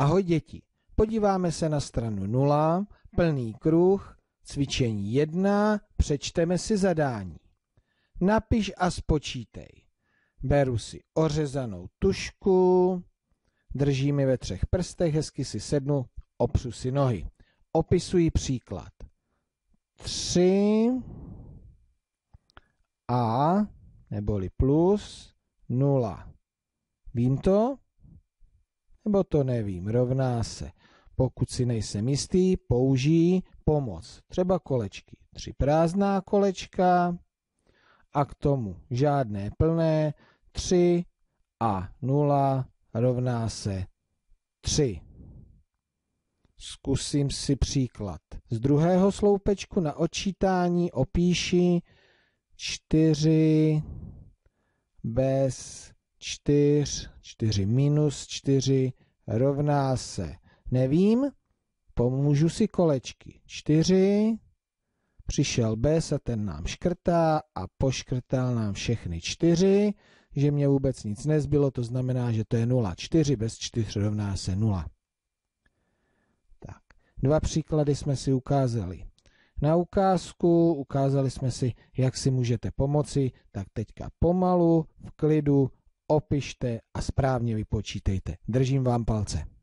Ahoj děti, podíváme se na stranu 0, plný kruh, cvičení 1, přečteme si zadání. Napiš a spočítej. Beru si ořezanou tušku, držím ji ve třech prstech, hezky si sednu, opřu si nohy. Opisuji příklad. 3 a neboli plus 0. Vím to? nebo to nevím, rovná se. Pokud si nejsem jistý, použij pomoc. Třeba kolečky. Tři prázdná kolečka a k tomu žádné plné. 3 a 0 rovná se 3. Zkusím si příklad. Z druhého sloupečku na odčítání opíši 4 bez 4, 4 minus 4 rovná se, nevím, pomůžu si kolečky. 4, přišel bez a ten nám škrtá a poškrtal nám všechny čtyři, že mě vůbec nic nezbylo, to znamená, že to je 0. 4 bez 4 rovná se 0. Tak, dva příklady jsme si ukázali. Na ukázku ukázali jsme si, jak si můžete pomoci, tak teďka pomalu, v klidu, opište a správně vypočítejte. Držím vám palce.